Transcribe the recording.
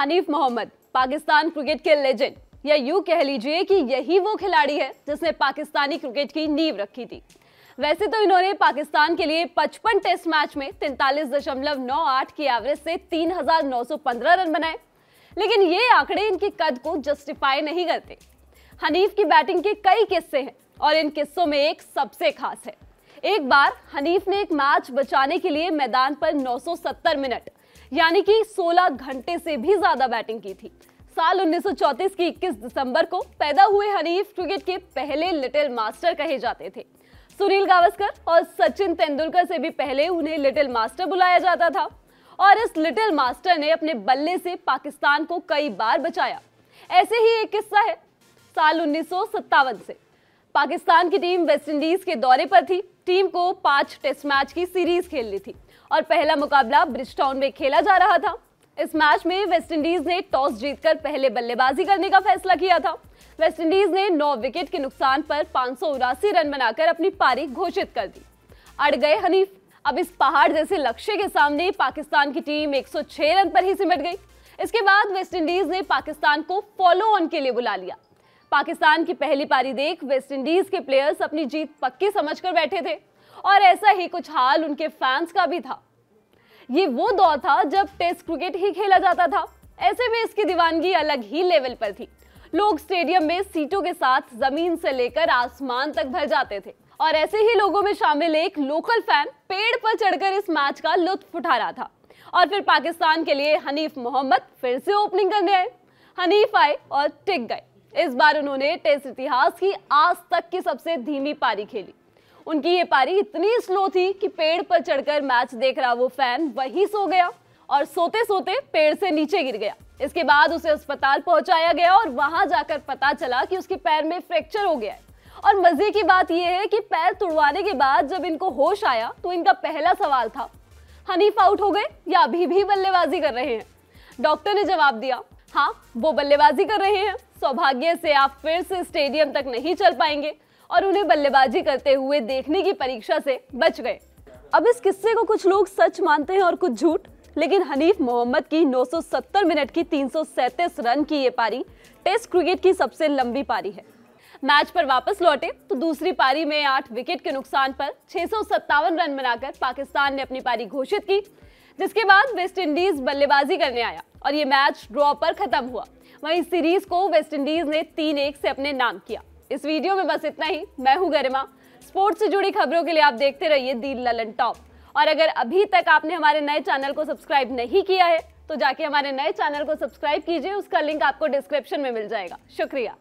Hanif Mohammad Pakistan cricket के legend या यूं कह लीजिए कि यही वो खिलाड़ी है जिसने पाकिस्तानी क्रिकेट की नींव रखी थी वैसे तो इन्होंने पाकिस्तान के लिए 55 टेस्ट मैच में 43.98 की एवरेज से 3,915 रन बनाए लेकिन ये आंकड़े इनके कद को जस्टिफाई नहीं करते हनीफ की बैटिंग के कई किस्से हैं और इन किस्सों में एक सबसे खास है एक बार हनीफ ने एक मैच बचाने के लिए मैदान पर 970 मिनट यानी कि 16 घंटे से भी ज्यादा बैटिंग की थी साल 1934 की 21 दिसंबर को पैदा हुए हनीफ क्रिकेट के पहले लिटिल मास्टर कहे जाते थे सुनील गावस्कर और सचिन तेंदुलकर से भी पहले उन्हें लिटिल मास्टर बुलाया जाता था और इस लिटिल मास्टर ने अपने बल्ले से पाकिस्तान को कई बार बचाया ऐसे ही एक किस्सा है साल उन्नीस से पाकिस्तान की टीम वेस्टइंडीज के दौरे पर थी टीम को पांच टेस्ट मैच की सीरीज खेलनी थी और पहला मुकाबला ब्रिजटाउन में खेला जा रहा था इस मैच में वेस्टइंडीज ने टॉस जीतकर पहले बल्लेबाजी करने का फैसला किया था वेस्टइंडीज ने नौ विकेट के नुकसान पर पांच रन बनाकर अपनी पारी घोषित कर दी अड़ गए हनीफ अब इस पहाड़ जैसे लक्ष्य के सामने पाकिस्तान की टीम 106 रन पर ही सिमट गई इसके बाद वेस्टइंडीज ने पाकिस्तान को फॉलो ऑन के लिए बुला लिया पाकिस्तान की पहली पारी देख वेस्ट इंडीज के प्लेयर्स अपनी जीत पक्की समझकर बैठे थे और ऐसा ही कुछ हाल उनके फैंस का भी था ये वो दौर था जब टेस्ट क्रिकेट ही खेला जाता था ऐसे में इसकी दीवानगी अलग ही लेवल पर थी लोग स्टेडियम में सीटों के साथ जमीन से लेकर आसमान तक भर जाते थे और ऐसे ही लोगों में शामिल एक लोकल फैन पेड़ पर चढ़कर इस मैच का लुत्फ उठा रहा था और फिर पाकिस्तान के लिए हनीफ मोहम्मद फिर से ओपनिंग करने आए हनीफ आए और टिक गए इस बार उन्होंने टेस्ट इतिहास की आज तक की सबसे धीमी पारी खेली उनकी ये पारी इतनी स्लो थी कि पेड़ पर चढ़कर मैच देख रहा वो फैन वहीं सो गया और सोते सोते पेड़ से नीचे गिर गया इसके बाद उसे अस्पताल पहुंचाया गया और वहां जाकर पता चला कि उसके पैर में फ्रैक्चर हो गया है और मजे की बात यह है कि पैर तुड़वाने के बाद जब इनको होश आया तो इनका पहला सवाल था हनीफ आउट हो गए या अभी भी बल्लेबाजी कर रहे हैं डॉक्टर ने जवाब दिया हाँ वो बल्लेबाजी कर रहे हैं सौभाग्य से आप फिर से स्टेडियम तक नहीं चल पाएंगे और उन्हें बल्लेबाजी करते हुए देखने की परीक्षा से बच गए अब इस किस्से को कुछ लोग सच मानते हैं और कुछ झूठ लेकिन हनीफ मोहम्मद की 970 मिनट की 337 रन की ये पारी टेस्ट क्रिकेट की सबसे लंबी पारी है मैच पर वापस लौटे तो दूसरी पारी में आठ विकेट के नुकसान पर छह रन बनाकर पाकिस्तान ने अपनी पारी घोषित की जिसके बाद वेस्टइंडीज बल्लेबाजी करने आया और ये मैच ड्रॉ पर खत्म हुआ वहीं सीरीज को वेस्टइंडीज ने तीन एक से अपने नाम किया इस वीडियो में बस इतना ही मैं हूं गरिमा स्पोर्ट्स से जुड़ी खबरों के लिए आप देखते रहिए दी ललन टॉप और अगर अभी तक आपने हमारे नए चैनल को सब्सक्राइब नहीं किया है तो जाके हमारे नए चैनल को सब्सक्राइब कीजिए उसका लिंक आपको डिस्क्रिप्शन में मिल जाएगा शुक्रिया